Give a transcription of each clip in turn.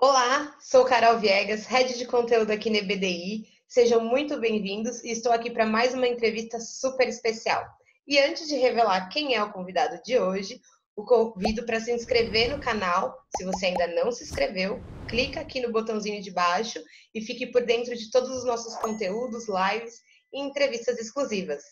Olá, sou Carol Viegas, head de conteúdo aqui na EBDI. Sejam muito bem-vindos e estou aqui para mais uma entrevista super especial. E antes de revelar quem é o convidado de hoje, o convido para se inscrever no canal. Se você ainda não se inscreveu, clica aqui no botãozinho de baixo e fique por dentro de todos os nossos conteúdos, lives e entrevistas exclusivas.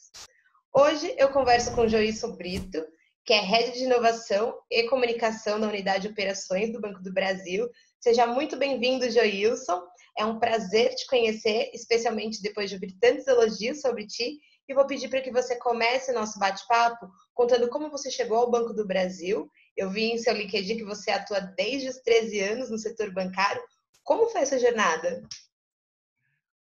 Hoje eu converso com Joísso Brito, que é head de inovação e comunicação da Unidade Operações do Banco do Brasil, Seja muito bem-vindo, Joilson. É um prazer te conhecer, especialmente depois de ouvir tantos elogios sobre ti. E vou pedir para que você comece o nosso bate-papo contando como você chegou ao Banco do Brasil. Eu vi em seu LinkedIn que você atua desde os 13 anos no setor bancário. Como foi essa jornada?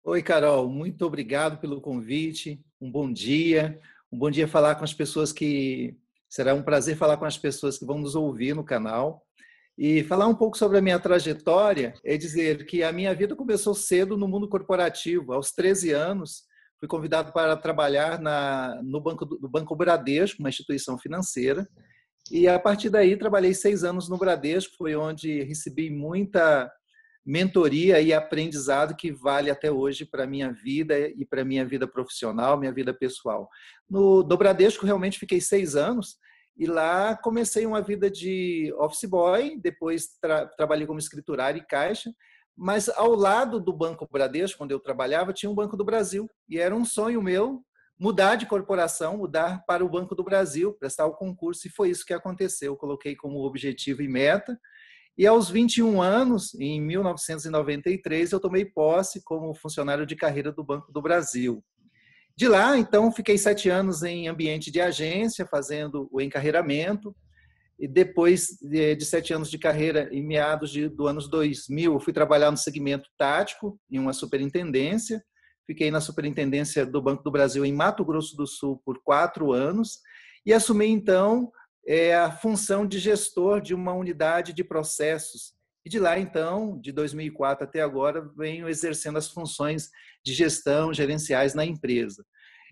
Oi, Carol. Muito obrigado pelo convite. Um bom dia. Um bom dia falar com as pessoas que. Será um prazer falar com as pessoas que vão nos ouvir no canal. E falar um pouco sobre a minha trajetória é dizer que a minha vida começou cedo no mundo corporativo. Aos 13 anos, fui convidado para trabalhar na, no, banco, do Banco Bradesco, uma instituição financeira. E a partir daí, trabalhei seis anos no Bradesco, foi onde recebi muita mentoria e aprendizado que vale até hoje para minha vida e para minha vida profissional, minha vida pessoal. No, no Bradesco, realmente fiquei seis anos e lá comecei uma vida de office boy, depois tra trabalhei como escriturário e caixa, mas ao lado do Banco Bradesco, quando eu trabalhava, tinha um Banco do Brasil. E era um sonho meu mudar de corporação, mudar para o Banco do Brasil, prestar o concurso, e foi isso que aconteceu. Eu coloquei como objetivo e meta. E aos 21 anos, em 1993, eu tomei posse como funcionário de carreira do Banco do Brasil. De lá, então, fiquei sete anos em ambiente de agência, fazendo o encarreiramento. E depois eh, de sete anos de carreira, em meados de, do anos 2000, fui trabalhar no segmento tático, em uma superintendência. Fiquei na superintendência do Banco do Brasil em Mato Grosso do Sul por quatro anos. E assumi, então, eh, a função de gestor de uma unidade de processos e de lá, então, de 2004 até agora, venho exercendo as funções de gestão gerenciais na empresa.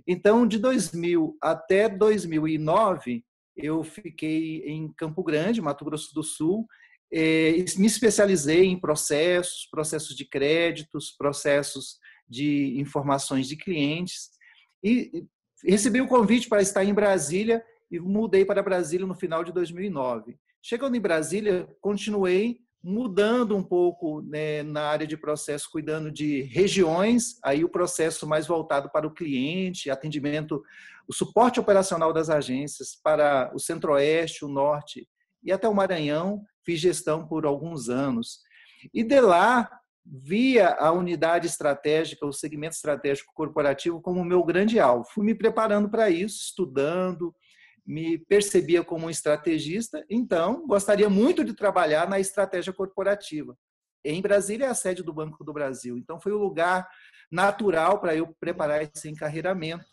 Então, de 2000 até 2009, eu fiquei em Campo Grande, Mato Grosso do Sul, eh, me especializei em processos, processos de créditos, processos de informações de clientes e recebi o convite para estar em Brasília e mudei para Brasília no final de 2009. Chegando em Brasília, continuei mudando um pouco né, na área de processo, cuidando de regiões, aí o processo mais voltado para o cliente, atendimento, o suporte operacional das agências para o Centro-Oeste, o Norte e até o Maranhão, fiz gestão por alguns anos. E de lá, via a unidade estratégica, o segmento estratégico corporativo como meu grande alvo. Fui me preparando para isso, estudando, me percebia como um estrategista, então gostaria muito de trabalhar na estratégia corporativa. Em Brasília é a sede do Banco do Brasil, então foi o lugar natural para eu preparar esse encarreiramento.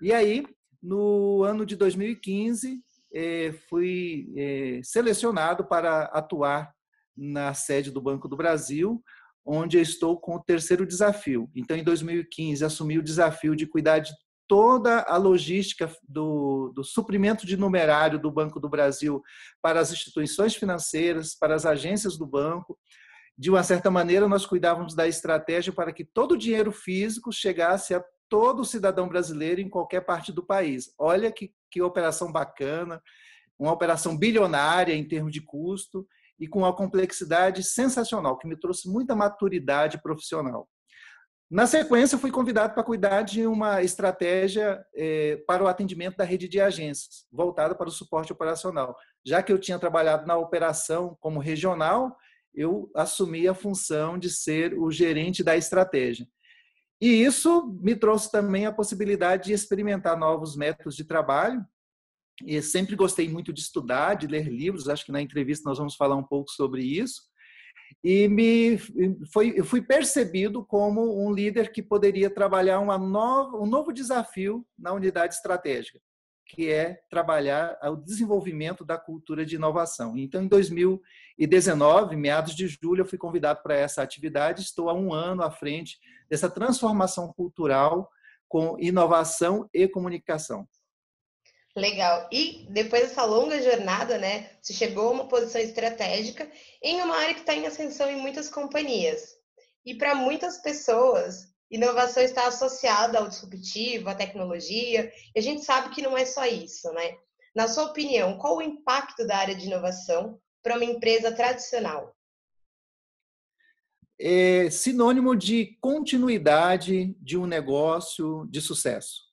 E aí, no ano de 2015, eh, fui eh, selecionado para atuar na sede do Banco do Brasil, onde eu estou com o terceiro desafio. Então, em 2015, assumi o desafio de cuidar de toda a logística do, do, suprimento de numerário do Banco do Brasil para as instituições financeiras, para as agências do banco. De uma certa maneira, nós cuidávamos da estratégia para que todo o dinheiro físico chegasse a todo cidadão brasileiro em qualquer parte do país. Olha que, que operação bacana, uma operação bilionária em termos de custo e com uma complexidade sensacional, que me trouxe muita maturidade profissional. Na sequência, fui convidado para cuidar de uma estratégia eh, para o atendimento da rede de agências, voltada para o suporte operacional. Já que eu tinha trabalhado na operação como regional, eu assumi a função de ser o gerente da estratégia. E isso me trouxe também a possibilidade de experimentar novos métodos de trabalho. E sempre gostei muito de estudar, de ler livros. Acho que na entrevista nós vamos falar um pouco sobre isso e me foi, eu fui percebido como um líder que poderia trabalhar uma nova, um novo desafio na unidade estratégica, que é trabalhar o desenvolvimento da cultura de inovação. Então, em 2019, meados de julho, eu fui convidado para essa atividade. Estou há um ano à frente dessa transformação cultural com inovação e comunicação. Legal. E depois dessa longa jornada, né, você chegou a uma posição estratégica em uma área que está em ascensão em muitas companhias. E para muitas pessoas, inovação está associada ao disruptivo, à tecnologia, e a gente sabe que não é só isso, né? Na sua opinião, qual o impacto da área de inovação para uma empresa tradicional? É sinônimo de continuidade de um negócio de sucesso.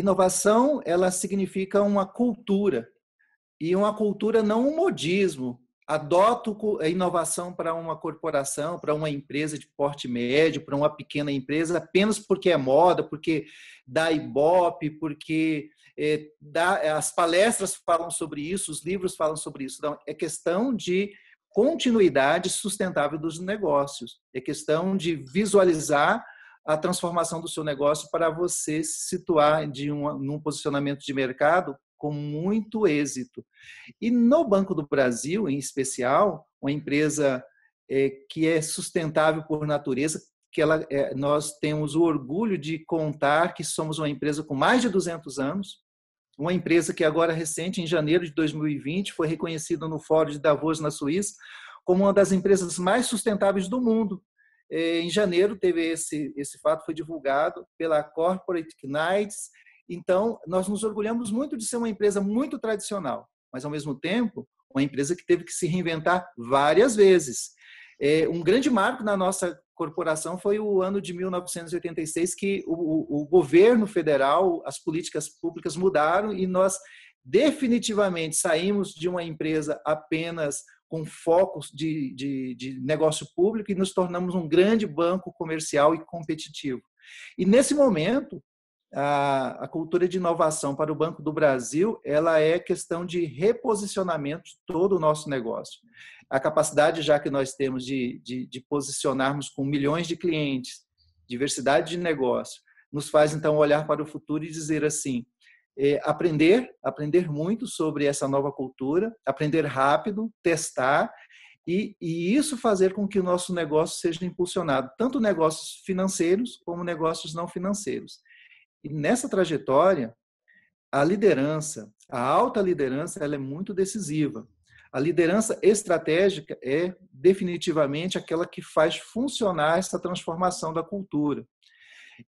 Inovação, ela significa uma cultura. E uma cultura não um modismo. Adoto a inovação para uma corporação, para uma empresa de porte médio, para uma pequena empresa, apenas porque é moda, porque dá ibope, porque é, dá, as palestras falam sobre isso, os livros falam sobre isso. Então, é questão de continuidade sustentável dos negócios. É questão de visualizar a transformação do seu negócio para você se situar de um, num posicionamento de mercado com muito êxito. E no Banco do Brasil, em especial, uma empresa é, que é sustentável por natureza, que ela, é, nós temos o orgulho de contar que somos uma empresa com mais de 200 anos, uma empresa que agora recente, em janeiro de 2020, foi reconhecida no Fórum de Davos, na Suíça, como uma das empresas mais sustentáveis do mundo. Em janeiro teve esse, esse fato, foi divulgado pela Corporate Knights. Então, nós nos orgulhamos muito de ser uma empresa muito tradicional, mas, ao mesmo tempo, uma empresa que teve que se reinventar várias vezes. É, um grande marco na nossa corporação foi o ano de 1986, que o, o, o governo federal, as políticas públicas mudaram e nós definitivamente saímos de uma empresa apenas com focos de, de, de negócio público e nos tornamos um grande banco comercial e competitivo. E nesse momento, a, a, cultura de inovação para o Banco do Brasil ela é questão de reposicionamento de todo o nosso negócio. A capacidade já que nós temos de, de, de posicionarmos com milhões de clientes, diversidade de negócio, nos faz então olhar para o futuro e dizer assim: é, aprender, aprender muito sobre essa nova cultura, aprender rápido, testar e, e, isso fazer com que o nosso negócio seja impulsionado, tanto negócios financeiros como negócios não financeiros. E nessa trajetória, a liderança, a alta liderança, ela é muito decisiva. A liderança estratégica é definitivamente aquela que faz funcionar essa transformação da cultura.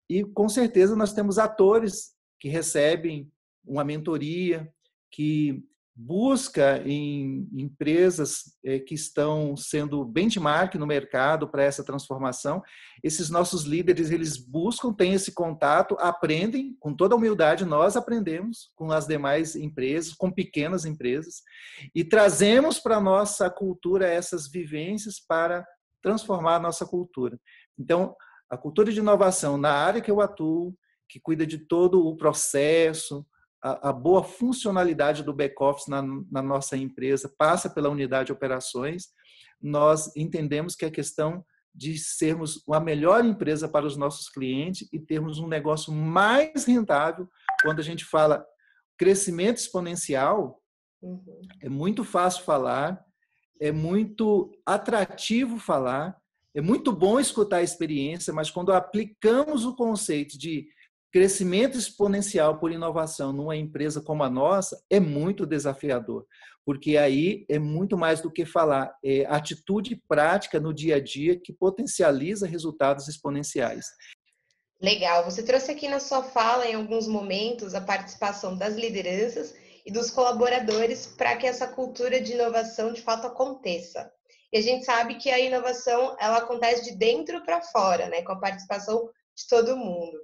E com certeza nós temos atores que recebem uma mentoria que busca em empresas eh, que estão sendo benchmark no mercado para essa transformação. Esses nossos líderes, eles buscam, têm esse contato, aprendem, com toda humildade nós aprendemos com as demais empresas, com pequenas empresas, e trazemos para nossa cultura essas vivências para transformar a nossa cultura. Então, a cultura de inovação na área que eu atuo, que cuida de todo o processo, a, a boa funcionalidade do back-office na, na nossa empresa passa pela unidade de operações, nós entendemos que a é questão de sermos a melhor empresa para os nossos clientes e termos um negócio mais rentável. Quando a gente fala crescimento exponencial, uhum. é muito fácil falar, é muito atrativo falar, é muito bom escutar a experiência, mas quando aplicamos o conceito de crescimento exponencial por inovação numa empresa como a nossa é muito desafiador, porque aí é muito mais do que falar, é atitude prática no dia a dia que potencializa resultados exponenciais. Legal, você trouxe aqui na sua fala, em alguns momentos, a participação das lideranças e dos colaboradores para que essa cultura de inovação de fato aconteça. E a gente sabe que a inovação ela acontece de dentro para fora, né, com a participação de todo mundo.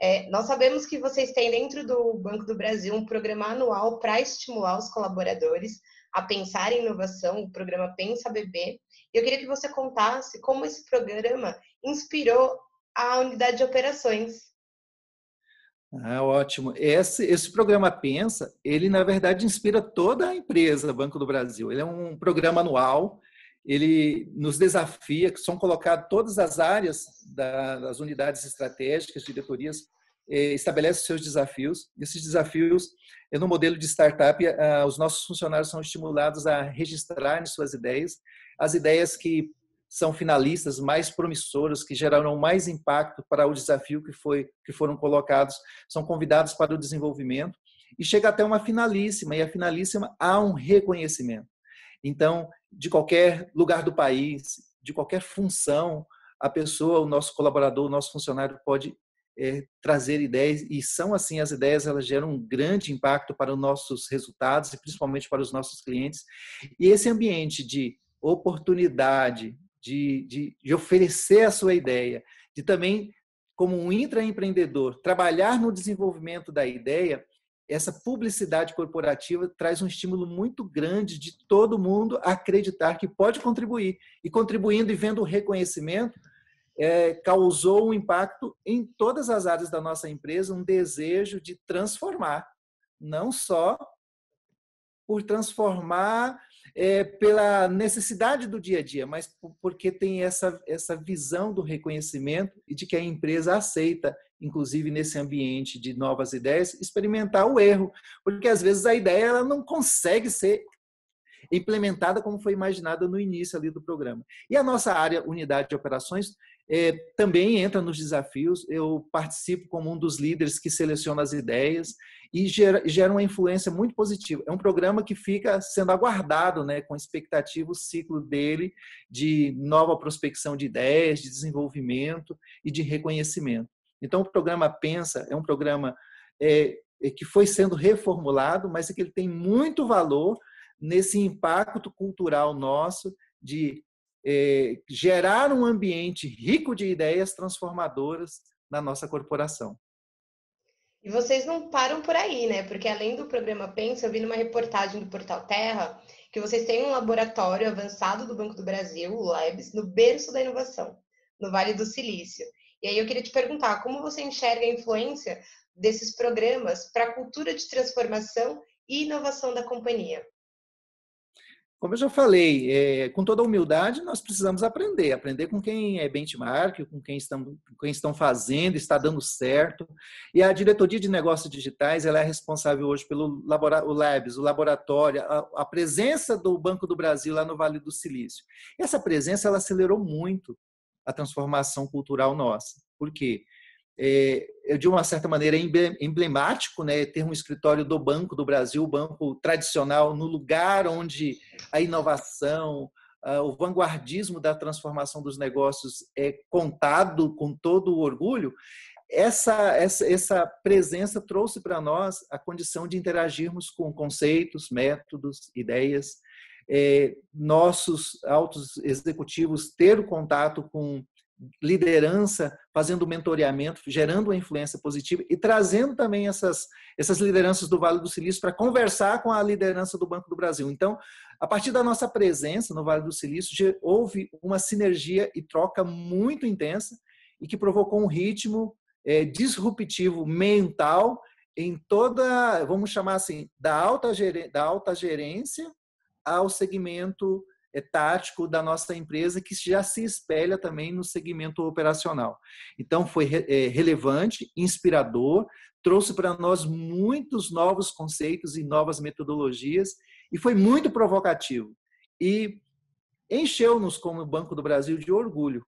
É, nós sabemos que vocês têm dentro do Banco do Brasil um programa anual para estimular os colaboradores a pensar em inovação, o programa Pensa Bebê. Eu queria que você contasse como esse programa inspirou a unidade de operações. Ah, ótimo. Esse, esse programa Pensa, ele na verdade inspira toda a empresa Banco do Brasil. Ele é um programa anual ele nos desafia, que são colocadas todas as áreas das unidades estratégicas, diretorias, eh, estabelece seus desafios. Esses desafios, é no modelo de startup, eh, os nossos funcionários são estimulados a registrar suas ideias, as ideias que são finalistas mais promissoras, que geraram mais impacto para o desafio que, foi, que foram colocados, são convidados para o desenvolvimento e chega até uma finalíssima, e a finalíssima há um reconhecimento. Então, de qualquer lugar do país, de qualquer função, a pessoa, o nosso colaborador, o nosso funcionário pode é, trazer ideias e são assim as ideias elas geram um grande impacto para os nossos resultados e principalmente para os nossos clientes e esse ambiente de oportunidade de, de, de oferecer a sua ideia de também como um intraempreendedor trabalhar no desenvolvimento da ideia essa publicidade corporativa traz um estímulo muito grande de todo mundo acreditar que pode contribuir. E contribuindo e vendo o reconhecimento, é, causou um impacto em todas as áreas da nossa empresa, um desejo de transformar, não só por transformar é, pela necessidade do dia a dia, mas porque tem essa, essa visão do reconhecimento e de que a empresa aceita inclusive nesse ambiente de novas ideias, experimentar o erro, porque às vezes a ideia ela não consegue ser implementada como foi imaginada no início ali do programa. E a nossa área, unidade de operações, é, também entra nos desafios. Eu participo como um dos líderes que seleciona as ideias e gera, gera uma influência muito positiva. É um programa que fica sendo aguardado, né, com expectativa o ciclo dele de nova prospecção de ideias, de desenvolvimento e de reconhecimento. Então, o programa Pensa é um programa é, é, que foi sendo reformulado, mas é que ele tem muito valor nesse impacto cultural nosso de é, gerar um ambiente rico de ideias transformadoras na nossa corporação. E vocês não param por aí, né? Porque além do programa Pensa, eu vi numa reportagem do Portal Terra que vocês têm um laboratório avançado do Banco do Brasil, o LABS, no berço da inovação, no Vale do Silício. E aí eu queria te perguntar, como você enxerga a influência desses programas para a cultura de transformação e inovação da companhia? Como eu já falei, é, com toda humildade, nós precisamos aprender. Aprender com quem é benchmark, com quem estão, quem estão fazendo, está dando certo. E a diretoria de negócios digitais ela é responsável hoje pelo o Labs, o laboratório, a, a presença do Banco do Brasil lá no Vale do Silício. essa presença ela acelerou muito a transformação cultural nossa. Por quê? É, é de uma certa maneira, é emblemático né, ter um escritório do Banco do Brasil, o banco tradicional, no lugar onde a inovação, o vanguardismo da transformação dos negócios é contado com todo o orgulho. Essa, essa, essa presença trouxe para nós a condição de interagirmos com conceitos, métodos, ideias é, nossos altos executivos ter o contato com liderança, fazendo mentoreamento, gerando uma influência positiva e trazendo também essas, essas lideranças do Vale do Silício para conversar com a liderança do Banco do Brasil. Então, a partir da nossa presença no Vale do Silício, houve uma sinergia e troca muito intensa e que provocou um ritmo é, disruptivo mental em toda, vamos chamar assim, da alta, da alta gerência ao segmento tático da nossa empresa que já se espelha também no segmento operacional. Então foi eh, relevante, inspirador, trouxe para nós muitos novos conceitos e novas metodologias e foi muito provocativo e encheu-nos como Banco do Brasil de orgulho.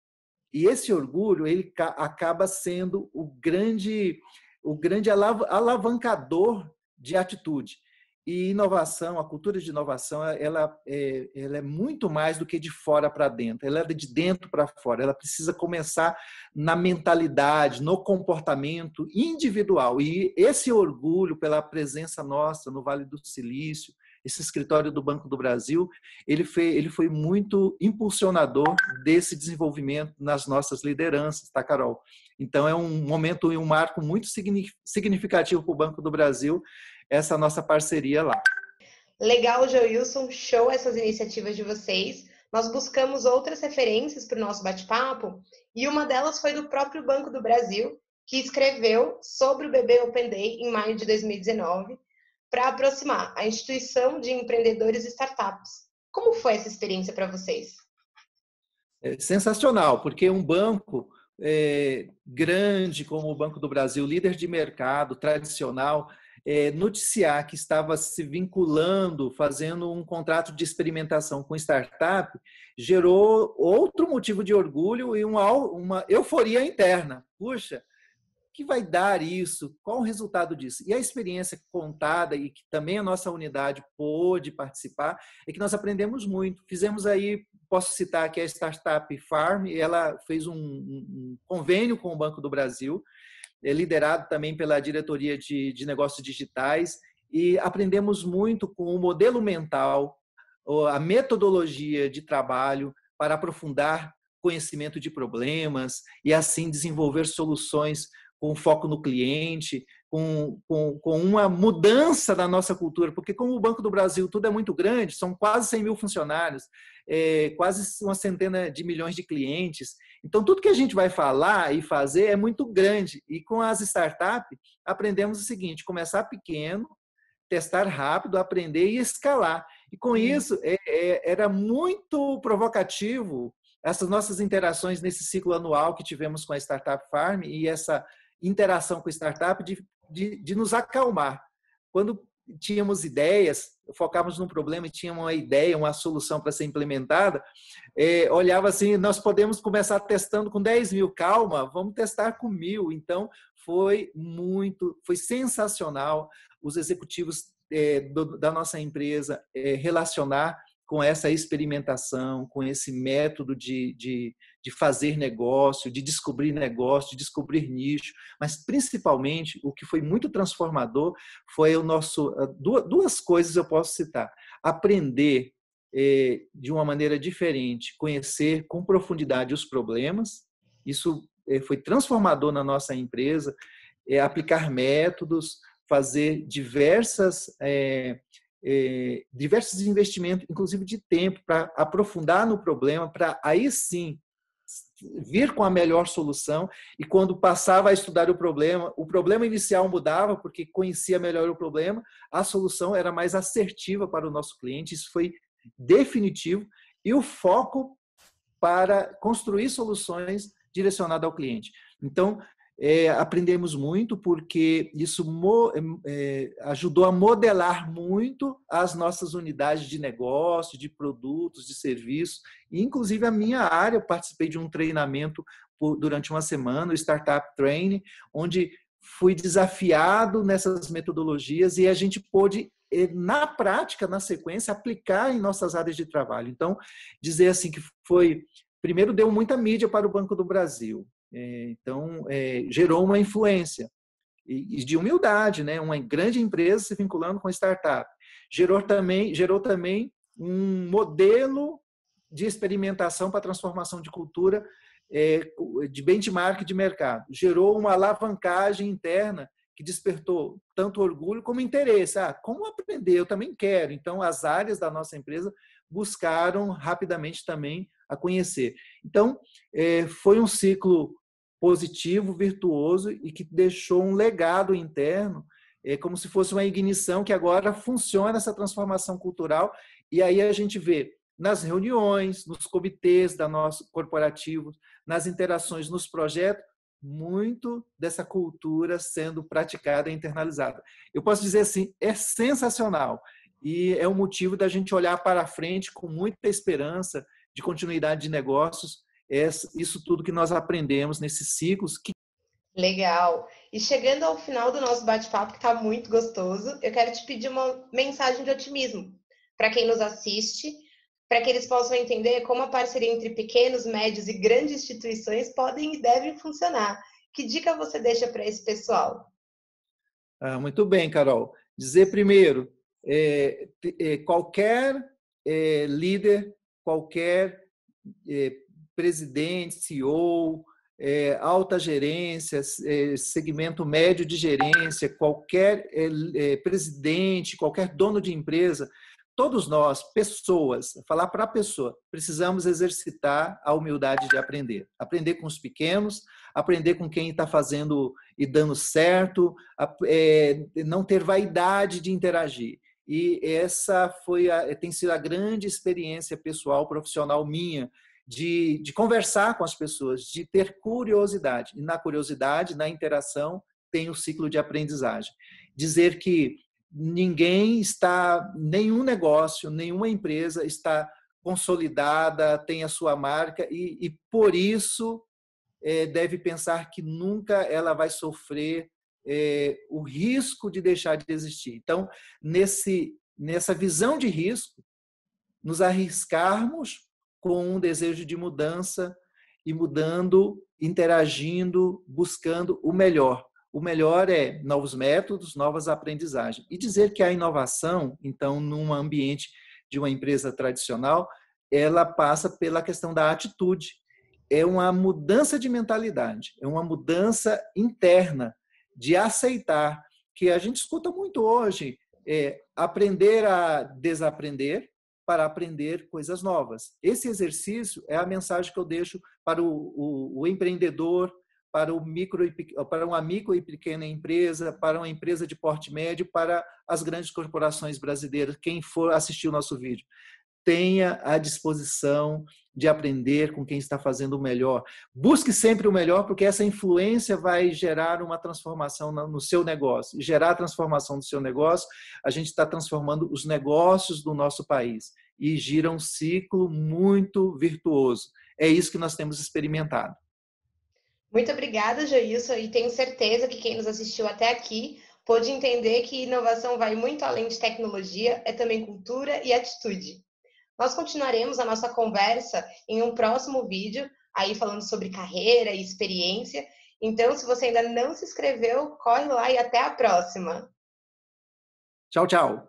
E esse orgulho ele acaba sendo o grande o grande alavancador de atitude. E inovação, a cultura de inovação, ela é, ela é muito mais do que de fora para dentro, ela é de dentro para fora, ela precisa começar na mentalidade, no comportamento individual. E esse orgulho pela presença nossa no Vale do Silício, esse escritório do Banco do Brasil, ele foi, ele foi muito impulsionador desse desenvolvimento nas nossas lideranças, tá, Carol? Então, é um momento e um marco muito significativo para o Banco do Brasil essa nossa parceria lá. Legal, Joilson, show essas iniciativas de vocês. Nós buscamos outras referências para o nosso bate-papo e uma delas foi do próprio Banco do Brasil, que escreveu sobre o BB Open Day em maio de 2019 para aproximar a instituição de empreendedores e startups. Como foi essa experiência para vocês? É sensacional, porque um banco é, grande como o Banco do Brasil, líder de mercado tradicional, é, noticiar que estava se vinculando, fazendo um contrato de experimentação com startup, gerou outro motivo de orgulho e uma, uma euforia interna. Puxa, que vai dar isso? Qual o resultado disso? E a experiência contada e que também a nossa unidade pôde participar é que nós aprendemos muito. Fizemos aí, posso citar aqui a startup Farm, ela fez um, um convênio com o Banco do Brasil é liderado também pela diretoria de, de negócios digitais, e aprendemos muito com o modelo mental, a metodologia de trabalho para aprofundar conhecimento de problemas e assim desenvolver soluções com foco no cliente, com, com, com uma mudança da nossa cultura, porque como o Banco do Brasil tudo é muito grande, são quase 100 mil funcionários, é, quase uma centena de milhões de clientes, então, tudo que a gente vai falar e fazer é muito grande. E com as startups, aprendemos o seguinte: começar pequeno, testar rápido, aprender e escalar. E com isso, é, é, era muito provocativo essas nossas interações nesse ciclo anual que tivemos com a Startup Farm e essa interação com a startup de, de, de nos acalmar. Quando tínhamos ideias, focávamos num problema e tinha uma ideia, uma solução para ser implementada, é, olhava assim, nós podemos começar testando com 10 mil, calma, vamos testar com mil. Então, foi muito, foi sensacional os executivos é, do, da nossa empresa é, relacionar com essa experimentação, com esse método de, de, de fazer negócio, de descobrir negócio, de descobrir nicho, mas principalmente o que foi muito transformador foi o nosso ah, duas coisas eu posso citar: aprender eh, de uma maneira diferente, conhecer com profundidade os problemas. Isso eh, foi transformador na nossa empresa. É aplicar métodos, fazer diversas eh, diversos investimentos, inclusive de tempo, para aprofundar no problema, para aí sim vir com a melhor solução e quando passava a estudar o problema, o problema inicial mudava porque conhecia melhor o problema, a solução era mais assertiva para o nosso cliente, isso foi definitivo e o foco para construir soluções direcionadas ao cliente. Então, é, aprendemos muito porque isso mo, é, é, ajudou a modelar muito as nossas unidades de negócio, de produtos, de serviços. Inclusive a minha área, eu participei de um treinamento por, durante uma semana, o Startup Training, onde fui desafiado nessas metodologias e a gente pôde é, na prática, na sequência, aplicar em nossas áreas de trabalho. Então, dizer assim que foi primeiro deu muita mídia para o Banco do Brasil. É, então, é, gerou uma influência e de humildade, né? Uma grande empresa se vinculando com startup. Gerou também, gerou também um modelo de experimentação para transformação de cultura, é, de benchmark de mercado. Gerou uma alavancagem interna que despertou tanto orgulho como interesse. Ah, como aprender? Eu também quero. Então, as áreas da nossa empresa buscaram rapidamente também a conhecer. Então, é, foi um ciclo positivo, virtuoso e que deixou um legado interno, é, como se fosse uma ignição que agora funciona essa transformação cultural. E aí a gente vê nas reuniões, nos comitês da nosso corporativos, nas interações, nos projetos, muito dessa cultura sendo praticada e internalizada. Eu posso dizer assim, é sensacional e é um motivo da gente olhar para frente com muita esperança de continuidade de negócios, é isso tudo que nós aprendemos nesses ciclos. Que... Legal. E chegando ao final do nosso bate-papo, que está muito gostoso, eu quero te pedir uma mensagem de otimismo para quem nos assiste, para que eles possam entender como a parceria entre pequenos, médios e grandes instituições podem e devem funcionar. Que dica você deixa para esse pessoal? Ah, muito bem, Carol. Dizer primeiro, é, é, qualquer é, líder qualquer eh, presidente, CEO, é, eh, alta gerência, é, segmento médio de gerência, qualquer é, presidente, qualquer dono de empresa, todos nós, pessoas, falar para a pessoa, precisamos exercitar a humildade de aprender. Aprender com os pequenos, aprender com quem está fazendo e dando certo, não ter vaidade de interagir e essa foi a, tem sido a grande experiência pessoal, profissional minha, de, de conversar com as pessoas, de ter curiosidade. E na curiosidade, na interação, tem o ciclo de aprendizagem. Dizer que ninguém está, nenhum negócio, nenhuma empresa está consolidada, tem a sua marca e, e por isso é, deve pensar que nunca ela vai sofrer é, o risco de deixar de existir. Então, nesse, nessa visão de risco, nos arriscarmos com um desejo de mudança e mudando, interagindo, buscando o melhor. O melhor é novos métodos, novas aprendizagens. E dizer que a inovação, então, num ambiente de uma empresa tradicional, ela passa pela questão da atitude. É uma mudança de mentalidade, é uma mudança interna de aceitar, que a gente escuta muito hoje, é, aprender a desaprender para aprender coisas novas. Esse exercício é a mensagem que eu deixo para o, o, o empreendedor, para, o micro, para uma micro e pequena empresa, para uma empresa de porte médio, para as grandes corporações brasileiras, quem for assistir o nosso vídeo tenha a disposição de aprender com quem está fazendo o melhor. Busque sempre o melhor, porque essa influência vai gerar uma transformação no seu negócio. E gerar a transformação do seu negócio, a gente está transformando os negócios do nosso país. E gira um ciclo muito virtuoso. É isso que nós temos experimentado. Muito obrigada, Jailson, e tenho certeza que quem nos assistiu até aqui pôde entender que inovação vai muito além de tecnologia, é também cultura e atitude. Nós continuaremos a nossa conversa em um próximo vídeo, aí falando sobre carreira e experiência. Então, se você ainda não se inscreveu, corre lá e até a próxima. Tchau, tchau.